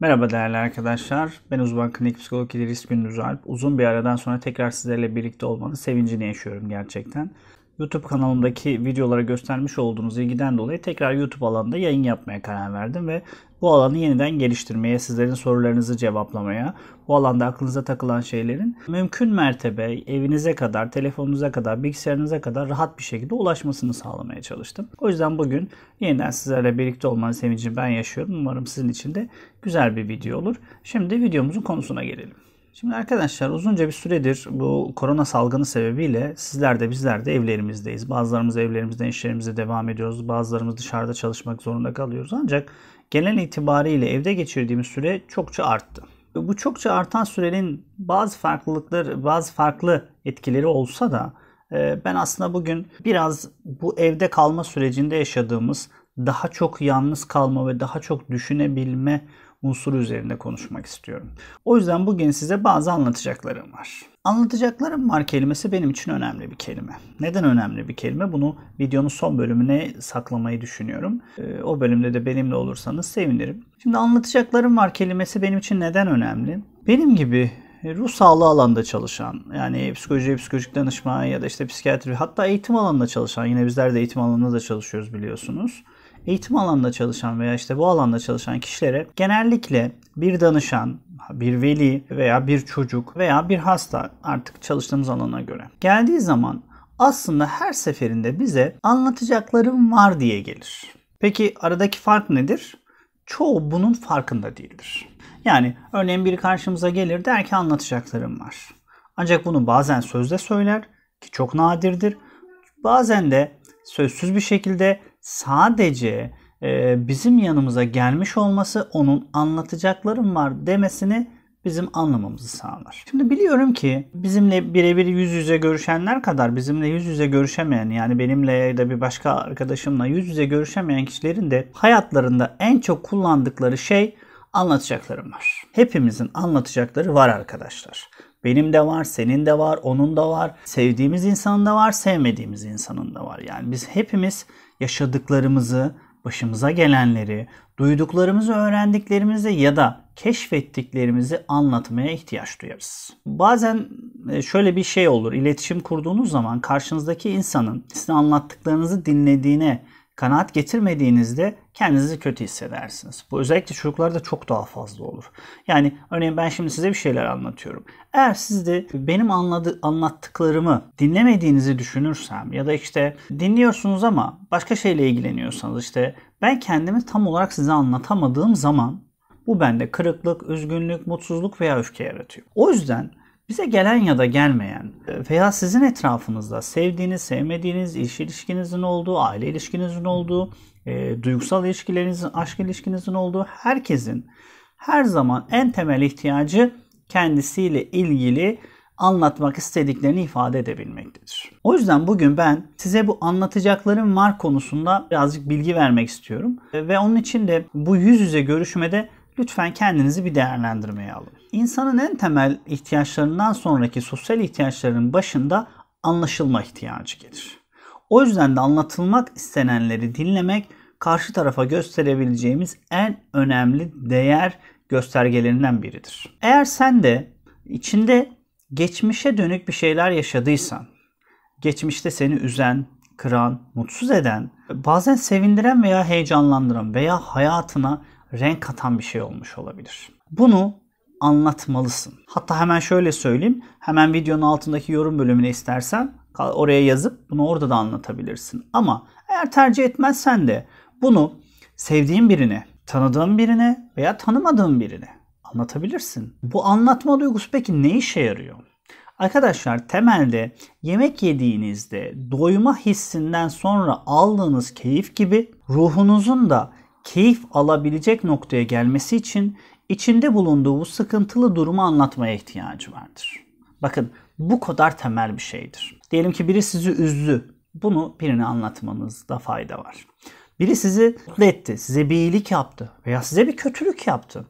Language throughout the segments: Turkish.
Merhaba değerli arkadaşlar. Ben uzman klinik psikolog İdris Gündüz Alp. Uzun bir aradan sonra tekrar sizlerle birlikte olmanın sevincini yaşıyorum gerçekten. YouTube kanalımdaki videolara göstermiş olduğunuz ilgiden dolayı tekrar YouTube alanında yayın yapmaya karar verdim ve bu alanı yeniden geliştirmeye, sizlerin sorularınızı cevaplamaya, bu alanda aklınıza takılan şeylerin mümkün mertebe evinize kadar, telefonunuza kadar, bilgisayarınıza kadar rahat bir şekilde ulaşmasını sağlamaya çalıştım. O yüzden bugün yeniden sizlerle birlikte olmanın sevincini ben yaşıyorum. Umarım sizin için de güzel bir video olur. Şimdi videomuzun konusuna gelelim. Şimdi arkadaşlar uzunca bir süredir bu korona salgını sebebiyle sizler de bizler de evlerimizdeyiz. Bazılarımız evlerimizde işlerimize devam ediyoruz. Bazılarımız dışarıda çalışmak zorunda kalıyoruz. Ancak genel itibariyle evde geçirdiğimiz süre çokça arttı. Bu çokça artan sürenin bazı farklılıkları, bazı farklı etkileri olsa da e, ben aslında bugün biraz bu evde kalma sürecinde yaşadığımız daha çok yalnız kalma ve daha çok düşünebilme unsuru üzerinde konuşmak istiyorum. O yüzden bugün size bazı anlatacaklarım var. Anlatacaklarım var kelimesi benim için önemli bir kelime. Neden önemli bir kelime? Bunu videonun son bölümüne saklamayı düşünüyorum. Ee, o bölümde de benimle olursanız sevinirim. Şimdi anlatacaklarım var kelimesi benim için neden önemli? Benim gibi ruh sağlığı alanda çalışan yani psikoloji, psikolojik danışma ya da işte psikiyatri hatta eğitim alanında çalışan yine bizler de eğitim alanında da çalışıyoruz biliyorsunuz eğitim alanında çalışan veya işte bu alanda çalışan kişilere genellikle bir danışan, bir veli veya bir çocuk veya bir hasta artık çalıştığımız alana göre geldiği zaman aslında her seferinde bize anlatacaklarım var diye gelir. Peki aradaki fark nedir? Çoğu bunun farkında değildir. Yani örneğin biri karşımıza gelir der ki anlatacaklarım var. Ancak bunu bazen sözde söyler ki çok nadirdir. Bazen de sözsüz bir şekilde sadece e, bizim yanımıza gelmiş olması onun anlatacaklarım var demesini bizim anlamamızı sağlar. Şimdi biliyorum ki bizimle birebir yüz yüze görüşenler kadar bizimle yüz yüze görüşemeyen yani benimle ya da bir başka arkadaşımla yüz yüze görüşemeyen kişilerin de hayatlarında en çok kullandıkları şey anlatacaklarım var. Hepimizin anlatacakları var arkadaşlar. Benim de var, senin de var, onun da var. Sevdiğimiz insanın da var, sevmediğimiz insanın da var. Yani biz hepimiz yaşadıklarımızı, başımıza gelenleri, duyduklarımızı, öğrendiklerimizi ya da keşfettiklerimizi anlatmaya ihtiyaç duyarız. Bazen e, şöyle bir şey olur. İletişim kurduğunuz zaman karşınızdaki insanın size anlattıklarınızı dinlediğine kanaat getirmediğinizde kendinizi kötü hissedersiniz. Bu özellikle çocuklarda çok daha fazla olur. Yani örneğin ben şimdi size bir şeyler anlatıyorum. Eğer siz de benim anladı, anlattıklarımı dinlemediğinizi düşünürsem ya da işte dinliyorsunuz ama başka şeyle ilgileniyorsanız işte ben kendimi tam olarak size anlatamadığım zaman bu bende kırıklık, üzgünlük, mutsuzluk veya öfke yaratıyor. O yüzden bize gelen ya da gelmeyen e, veya sizin etrafınızda sevdiğiniz, sevmediğiniz, iş ilişkinizin olduğu, aile ilişkinizin olduğu, e, duygusal ilişkilerinizin, aşk ilişkinizin olduğu herkesin her zaman en temel ihtiyacı kendisiyle ilgili anlatmak istediklerini ifade edebilmektedir. O yüzden bugün ben size bu anlatacaklarım var konusunda birazcık bilgi vermek istiyorum. E, ve onun için de bu yüz yüze görüşmede lütfen kendinizi bir değerlendirmeye alın. İnsanın en temel ihtiyaçlarından sonraki sosyal ihtiyaçların başında anlaşılma ihtiyacı gelir. O yüzden de anlatılmak istenenleri dinlemek karşı tarafa gösterebileceğimiz en önemli değer göstergelerinden biridir. Eğer sen de içinde geçmişe dönük bir şeyler yaşadıysan, geçmişte seni üzen, kıran, mutsuz eden, bazen sevindiren veya heyecanlandıran veya hayatına renk katan bir şey olmuş olabilir. Bunu anlatmalısın. Hatta hemen şöyle söyleyeyim. Hemen videonun altındaki yorum bölümüne istersen oraya yazıp bunu orada da anlatabilirsin. Ama eğer tercih etmezsen de bunu sevdiğin birine, tanıdığın birine veya tanımadığın birine anlatabilirsin. Bu anlatma duygusu peki ne işe yarıyor? Arkadaşlar temelde yemek yediğinizde doyma hissinden sonra aldığınız keyif gibi ruhunuzun da keyif alabilecek noktaya gelmesi için içinde bulunduğu bu sıkıntılı durumu anlatmaya ihtiyacı vardır. Bakın bu kadar temel bir şeydir. Diyelim ki biri sizi üzdü. Bunu birine anlatmanızda fayda var. Biri sizi mutlu etti, size bir iyilik yaptı veya size bir kötülük yaptı.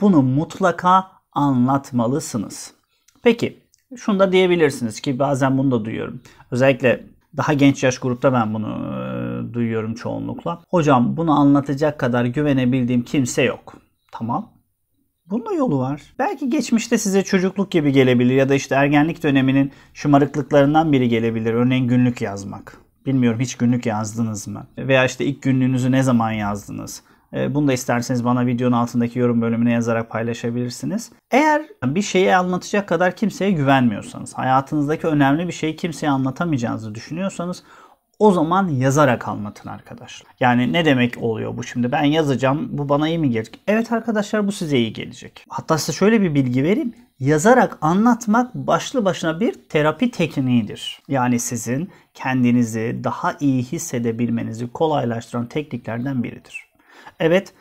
Bunu mutlaka anlatmalısınız. Peki şunu da diyebilirsiniz ki bazen bunu da duyuyorum. Özellikle daha genç yaş grupta ben bunu duyuyorum çoğunlukla. Hocam bunu anlatacak kadar güvenebildiğim kimse yok. Tamam. Bunun da yolu var. Belki geçmişte size çocukluk gibi gelebilir ya da işte ergenlik döneminin şımarıklıklarından biri gelebilir. Örneğin günlük yazmak. Bilmiyorum hiç günlük yazdınız mı? Veya işte ilk günlüğünüzü ne zaman yazdınız? E, bunu da isterseniz bana videonun altındaki yorum bölümüne yazarak paylaşabilirsiniz. Eğer bir şeyi anlatacak kadar kimseye güvenmiyorsanız, hayatınızdaki önemli bir şeyi kimseye anlatamayacağınızı düşünüyorsanız o zaman yazarak anlatın arkadaşlar. Yani ne demek oluyor bu şimdi? Ben yazacağım. Bu bana iyi mi gelecek? Evet arkadaşlar bu size iyi gelecek. Hatta size şöyle bir bilgi vereyim. Yazarak anlatmak başlı başına bir terapi tekniğidir. Yani sizin kendinizi daha iyi hissedebilmenizi kolaylaştıran tekniklerden biridir. Evet,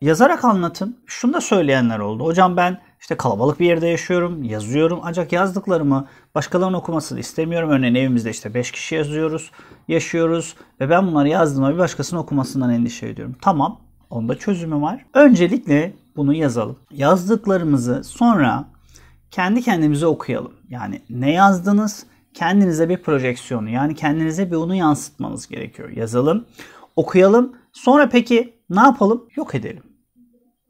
yazarak anlatın. Şunu da söyleyenler oldu. Hocam ben işte kalabalık bir yerde yaşıyorum, yazıyorum ancak yazdıklarımı başkalarının okumasını istemiyorum. Örneğin evimizde işte 5 kişi yazıyoruz, yaşıyoruz ve ben bunları yazdığımda bir başkasının okumasından endişe ediyorum. Tamam, onda çözümü var. Öncelikle bunu yazalım. Yazdıklarımızı sonra kendi kendimize okuyalım. Yani ne yazdınız? Kendinize bir projeksiyonu yani kendinize bir onu yansıtmanız gerekiyor. Yazalım, okuyalım. Sonra peki ne yapalım? Yok edelim.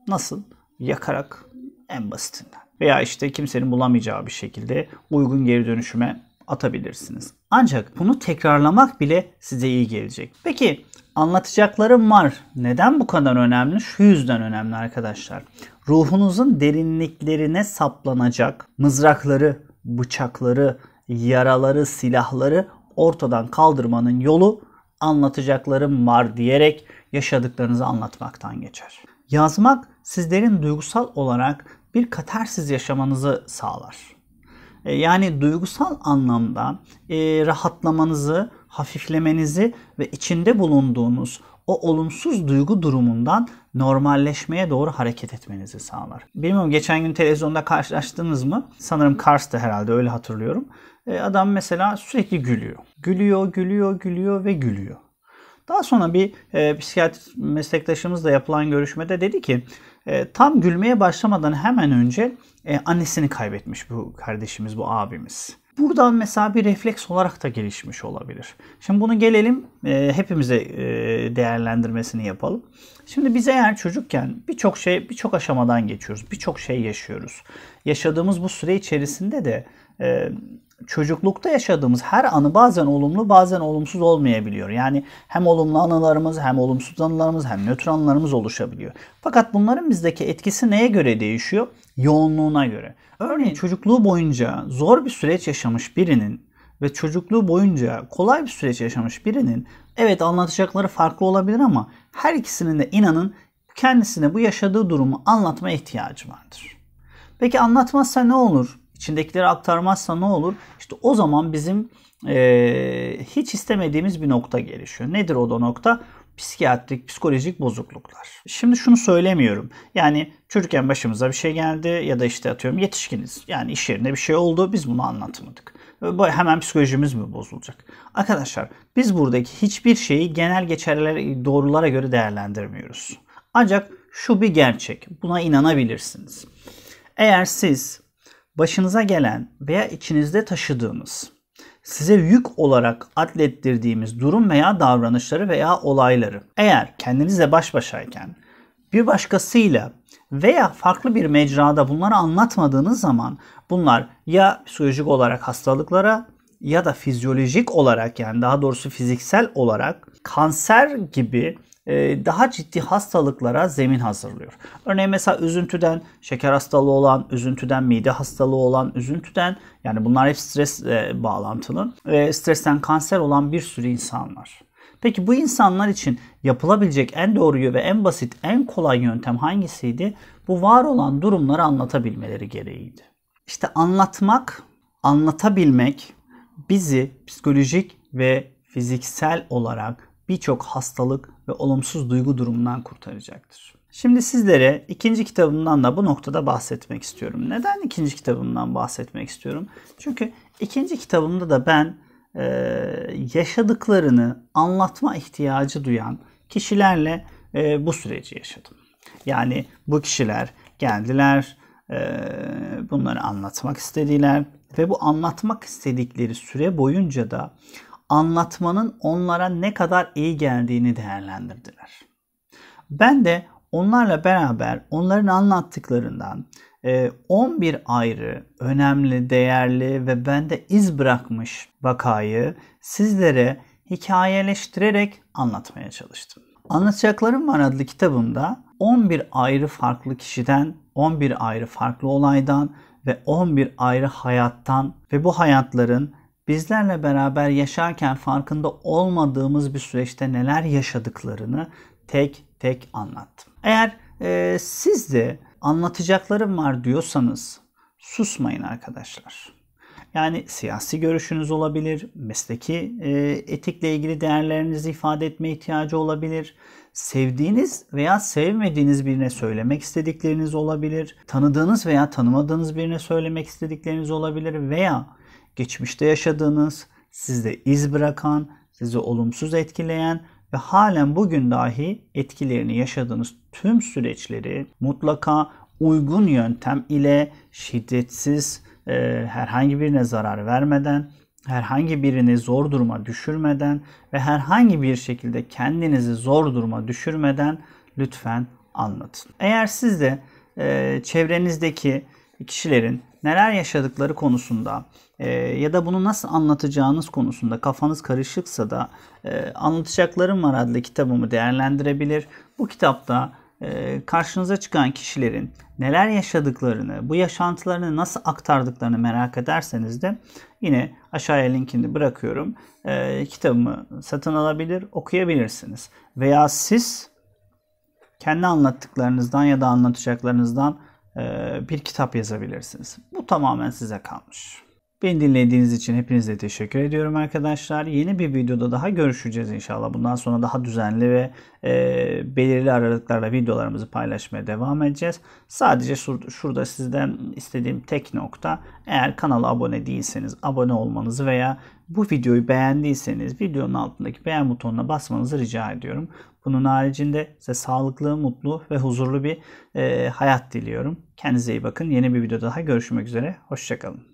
Nasıl? Yakarak, en basitinden. Veya işte kimsenin bulamayacağı bir şekilde uygun geri dönüşüme atabilirsiniz. Ancak bunu tekrarlamak bile size iyi gelecek. Peki anlatacaklarım var. Neden bu kadar önemli? Şu yüzden önemli arkadaşlar. Ruhunuzun derinliklerine saplanacak mızrakları, bıçakları, yaraları, silahları ortadan kaldırmanın yolu anlatacaklarım var diyerek yaşadıklarınızı anlatmaktan geçer. Yazmak sizlerin duygusal olarak bir katarsiz yaşamanızı sağlar. E, yani duygusal anlamda e, rahatlamanızı, hafiflemenizi ve içinde bulunduğunuz o olumsuz duygu durumundan normalleşmeye doğru hareket etmenizi sağlar. Bilmiyorum geçen gün televizyonda karşılaştınız mı? Sanırım Kars'ta herhalde öyle hatırlıyorum. E, adam mesela sürekli gülüyor. Gülüyor, gülüyor, gülüyor ve gülüyor. Daha sonra bir e, psikiyatrist meslektaşımızla yapılan görüşmede dedi ki e, tam gülmeye başlamadan hemen önce e, annesini kaybetmiş bu kardeşimiz, bu abimiz. Buradan mesela bir refleks olarak da gelişmiş olabilir. Şimdi bunu gelelim e, hepimize değerlendirmesini yapalım. Şimdi biz eğer çocukken birçok şey, birçok aşamadan geçiyoruz. Birçok şey yaşıyoruz. Yaşadığımız bu süre içerisinde de e, çocuklukta yaşadığımız her anı bazen olumlu bazen olumsuz olmayabiliyor. Yani hem olumlu anılarımız hem olumsuz anılarımız hem nötr anılarımız oluşabiliyor. Fakat bunların bizdeki etkisi neye göre değişiyor? Yoğunluğuna göre. Örneğin çocukluğu boyunca zor bir süreç yaşamış birinin ve çocukluğu boyunca kolay bir süreç yaşamış birinin evet anlatacakları farklı olabilir ama her ikisinin de inanın kendisine bu yaşadığı durumu anlatma ihtiyacı vardır. Peki anlatmazsa ne olur? içindekileri aktarmazsa ne olur? İşte o zaman bizim e, hiç istemediğimiz bir nokta gelişiyor. Nedir o da nokta? psikiyatrik, psikolojik bozukluklar. Şimdi şunu söylemiyorum. Yani çocukken başımıza bir şey geldi ya da işte atıyorum yetişkiniz. Yani iş yerinde bir şey oldu biz bunu anlatmadık. Hemen psikolojimiz mi bozulacak? Arkadaşlar biz buradaki hiçbir şeyi genel geçerlere, doğrulara göre değerlendirmiyoruz. Ancak şu bir gerçek. Buna inanabilirsiniz. Eğer siz başınıza gelen veya içinizde taşıdığınız, size yük olarak adlettirdiğimiz durum veya davranışları veya olayları eğer kendinizle baş başayken bir başkasıyla veya farklı bir mecrada bunları anlatmadığınız zaman bunlar ya psikolojik olarak hastalıklara ya da fizyolojik olarak yani daha doğrusu fiziksel olarak kanser gibi e, daha ciddi hastalıklara zemin hazırlıyor. Örneğin mesela üzüntüden şeker hastalığı olan, üzüntüden mide hastalığı olan, üzüntüden yani bunlar hep stres e, bağlantılı. Stresten kanser olan bir sürü insan var. Peki bu insanlar için yapılabilecek en doğruyu ve en basit, en kolay yöntem hangisiydi? Bu var olan durumları anlatabilmeleri gereğiydi. İşte anlatmak, anlatabilmek bizi psikolojik ve fiziksel olarak birçok hastalık ve olumsuz duygu durumundan kurtaracaktır. Şimdi sizlere ikinci kitabımdan da bu noktada bahsetmek istiyorum. Neden ikinci kitabımdan bahsetmek istiyorum? Çünkü ikinci kitabımda da ben e, yaşadıklarını anlatma ihtiyacı duyan kişilerle e, bu süreci yaşadım. Yani bu kişiler geldiler, e, bunları anlatmak istediler ve bu anlatmak istedikleri süre boyunca da anlatmanın onlara ne kadar iyi geldiğini değerlendirdiler. Ben de onlarla beraber onların anlattıklarından 11 e, ayrı önemli, değerli ve bende iz bırakmış vakayı sizlere hikayeleştirerek anlatmaya çalıştım. Anlatacaklarım var adlı kitabımda 11 ayrı farklı kişiden, 11 ayrı farklı olaydan ve 11 ayrı hayattan ve bu hayatların bizlerle beraber yaşarken farkında olmadığımız bir süreçte neler yaşadıklarını tek tek anlattım. Eğer e, siz de anlatacaklarım var diyorsanız susmayın arkadaşlar. Yani siyasi görüşünüz olabilir, mesleki e, etikle ilgili değerlerinizi ifade etme ihtiyacı olabilir, sevdiğiniz veya sevmediğiniz birine söylemek istedikleriniz olabilir, tanıdığınız veya tanımadığınız birine söylemek istedikleriniz olabilir veya geçmişte yaşadığınız, sizde iz bırakan, sizi olumsuz etkileyen ve halen bugün dahi etkilerini yaşadığınız tüm süreçleri mutlaka uygun yöntem ile şiddetsiz e, herhangi birine zarar vermeden, herhangi birini zor duruma düşürmeden ve herhangi bir şekilde kendinizi zor duruma düşürmeden lütfen anlatın. Eğer siz de e, çevrenizdeki kişilerin neler yaşadıkları konusunda e, ya da bunu nasıl anlatacağınız konusunda kafanız karışıksa da e, Anlatacaklarım Var adlı kitabımı değerlendirebilir. Bu kitapta e, karşınıza çıkan kişilerin neler yaşadıklarını, bu yaşantılarını nasıl aktardıklarını merak ederseniz de yine aşağıya linkini bırakıyorum. E, kitabımı satın alabilir, okuyabilirsiniz. Veya siz kendi anlattıklarınızdan ya da anlatacaklarınızdan e, bir kitap yazabilirsiniz. Bu tamamen size kalmış. Beni dinlediğiniz için hepinize teşekkür ediyorum arkadaşlar. Yeni bir videoda daha görüşeceğiz inşallah. Bundan sonra daha düzenli ve e, belirli aralıklarla videolarımızı paylaşmaya devam edeceğiz. Sadece şur şurada sizden istediğim tek nokta eğer kanala abone değilseniz abone olmanızı veya bu videoyu beğendiyseniz videonun altındaki beğen butonuna basmanızı rica ediyorum. Bunun haricinde size sağlıklı, mutlu ve huzurlu bir e, hayat diliyorum. Kendinize iyi bakın. Yeni bir videoda daha görüşmek üzere. Hoşçakalın.